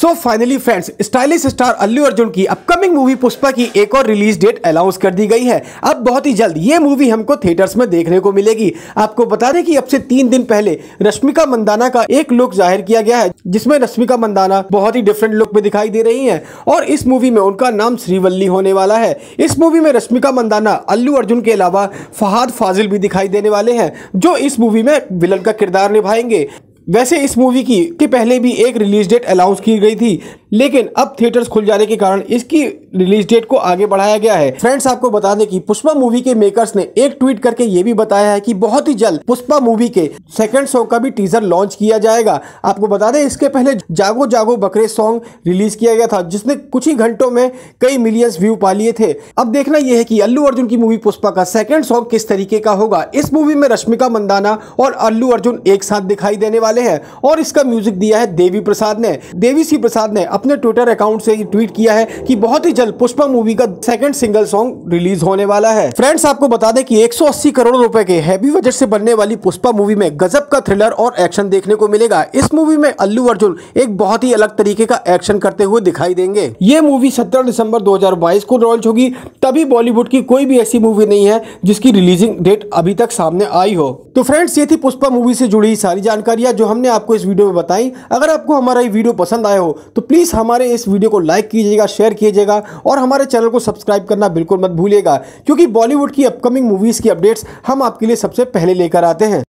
सो finally friends stylish star Allu Arjun की upcoming movie Pushpa की एक और रिलीज डेट अनाउंस कर दी गई है अब बहुत ही जल्द ये मूवी हमको थिएटर्स में देखने को मिलेगी आपको बता दें कि अब से तीन दिन पहले रश्मिका मंदाना का एक लुक जाहिर किया गया है जिसमें रश्मिका मंदाना बहुत ही डिफरेंट लुक में दिखाई दे रही है और इस मूवी में उनका नाम श्रीवल्ली होने वाला है इस मूवी में रश्मिका मंदाना अल्लू अर्जुन के अलावा फहाद फाजिल भी दिखाई देने वाले हैं जो इस मूवी में विलन का किरदार निभाएंगे वैसे इस मूवी की के पहले भी एक रिलीज डेट अनाउंस की गई थी लेकिन अब थिएटर्स खुल जाने के कारण इसकी रिलीज डेट को आगे बढ़ाया गया है फ्रेंड्स आपको बता दें कि पुष्पा मूवी के मेकर्स ने एक ट्वीट करके ये भी बताया है कि बहुत ही जल्द पुष्पा मूवी के सेकंड सॉन्ग का भी टीजर लॉन्च किया जाएगा आपको बता दें इसके पहले जागो जागो बकरे सॉन्ग रिलीज किया गया था जिसने कुछ ही घंटों में कई मिलियंस व्यू पा लिए थे अब देखना यह है कि अल्लू अर्जुन की मूवी पुष्पा का सेकेंड सॉन्ग किस तरीके का होगा इस मूवी में रश्मिका मंदाना और अल्लू अर्जुन एक साथ दिखाई देने वाले है और इसका म्यूजिक दिया है देवी प्रसाद ने देवी सिंह प्रसाद ने अपने ट्विटर अकाउंट से ट्वीट किया है कि बहुत ही जल्द पुष्पा मूवी का सेकंड सिंगल सॉन्ग रिलीज होने वाला है फ्रेंड्स आपको बता दें कि 180 करोड़ रुपए के हैवी बजट से बनने वाली पुष्पा मूवी में गजब का थ्रिलर और एक्शन देखने को मिलेगा इस मूवी में अल्लू अर्जुन एक बहुत ही अलग तरीके का एक्शन करते हुए दिखाई देंगे ये मूवी सत्रह दिसंबर दो को लॉन्च होगी तभी बॉलीवुड की कोई भी ऐसी मूवी नहीं है जिसकी रिलीजिंग डेट अभी तक सामने आई हो तो फ्रेंड्स ये थी पुष्पा मूवी से जुड़ी सारी जानकारियां जो हमने आपको इस वीडियो में बताई अगर आपको हमारा ये वीडियो पसंद आया हो तो प्लीज प्लीज़ हमारे इस वीडियो को लाइक कीजिएगा शेयर कीजिएगा और हमारे चैनल को सब्सक्राइब करना बिल्कुल मत भूलिएगा क्योंकि बॉलीवुड की अपकमिंग मूवीज़ की अपडेट्स हम आपके लिए सबसे पहले लेकर आते हैं